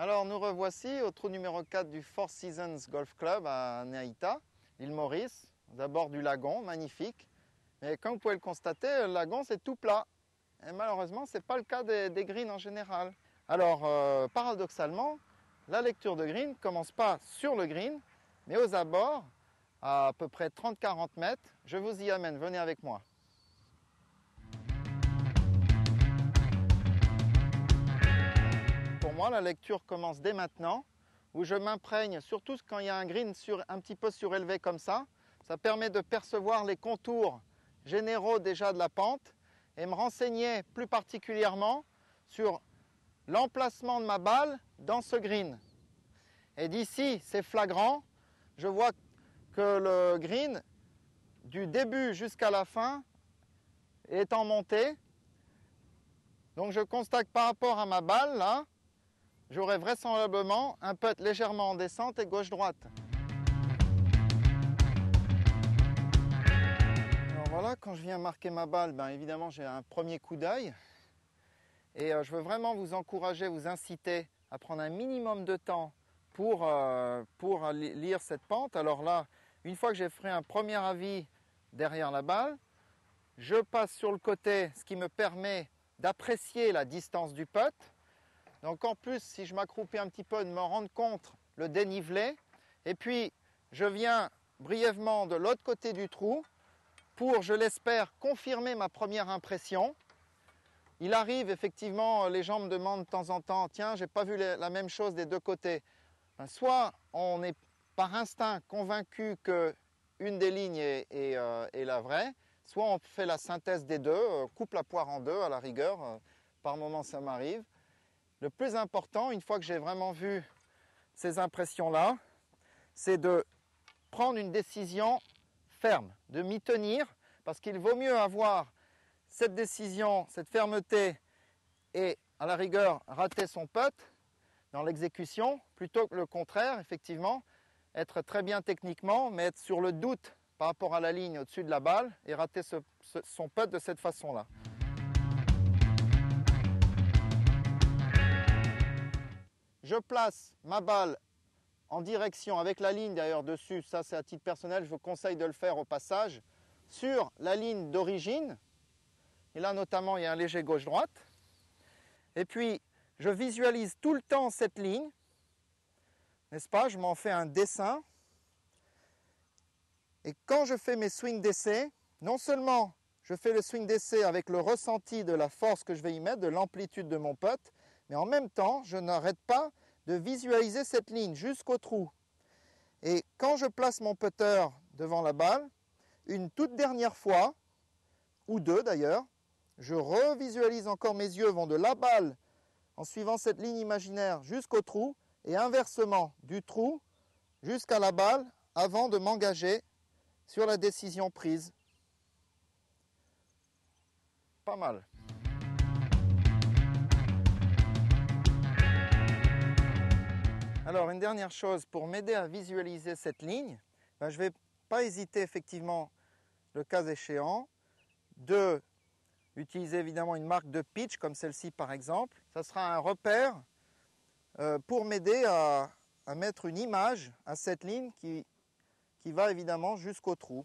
Alors nous revoici au trou numéro 4 du Four Seasons Golf Club à Neaïta, l'île Maurice, d'abord du lagon, magnifique. Mais comme vous pouvez le constater, le lagon c'est tout plat. Et malheureusement, ce n'est pas le cas des, greens en général. Alors euh, paradoxalement, la lecture de green commence pas sur le green, mais aux abords, à peu près 30-40 mètres. Je vous y amène, venez avec moi. moi, la lecture commence dès maintenant, où je m'imprègne, surtout quand il y a un green sur, un petit peu surélevé comme ça, ça permet de percevoir les contours généraux déjà de la pente et me renseigner plus particulièrement sur l'emplacement de ma balle dans ce green. Et d'ici, c'est flagrant, je vois que le green, du début jusqu'à la fin, est en montée. Donc je constate par rapport à ma balle, là, j'aurai vraisemblablement un putt légèrement en descente et gauche-droite. voilà, quand je viens marquer ma balle, ben évidemment j'ai un premier coup d'œil. Et euh, je veux vraiment vous encourager, vous inciter à prendre un minimum de temps pour, euh, pour lire cette pente. Alors là, une fois que j'ai fait un premier avis derrière la balle, je passe sur le côté, ce qui me permet d'apprécier la distance du putt donc en plus, si je m'accroupis un petit peu, de m'en rendre compte, le dénivelé. Et puis, je viens brièvement de l'autre côté du trou pour, je l'espère, confirmer ma première impression. Il arrive effectivement, les gens me demandent de temps en temps, tiens, j'ai pas vu la même chose des deux côtés. Ben, soit on est par instinct convaincu qu'une des lignes est, euh, est la vraie, soit on fait la synthèse des deux, euh, coupe la poire en deux à la rigueur, euh, par moment ça m'arrive, le plus important, une fois que j'ai vraiment vu ces impressions-là, c'est de prendre une décision ferme, de m'y tenir, parce qu'il vaut mieux avoir cette décision, cette fermeté et à la rigueur rater son pote dans l'exécution, plutôt que le contraire, effectivement, être très bien techniquement, mais être sur le doute par rapport à la ligne au-dessus de la balle et rater son pote de cette façon-là. je place ma balle en direction, avec la ligne d'ailleurs dessus, ça c'est à titre personnel, je vous conseille de le faire au passage, sur la ligne d'origine, et là notamment il y a un léger gauche-droite, et puis je visualise tout le temps cette ligne, n'est-ce pas, je m'en fais un dessin, et quand je fais mes swings d'essai, non seulement je fais le swing d'essai avec le ressenti de la force que je vais y mettre, de l'amplitude de mon pote mais en même temps, je n'arrête pas de visualiser cette ligne jusqu'au trou. Et quand je place mon putter devant la balle, une toute dernière fois, ou deux d'ailleurs, je revisualise encore mes yeux vont de la balle en suivant cette ligne imaginaire jusqu'au trou et inversement du trou jusqu'à la balle avant de m'engager sur la décision prise. Pas mal. Alors une dernière chose, pour m'aider à visualiser cette ligne, ben, je ne vais pas hésiter effectivement, le cas échéant, de utiliser évidemment une marque de pitch comme celle-ci par exemple. Ça sera un repère euh, pour m'aider à, mettre une image à cette ligne qui va évidemment jusqu'au trou.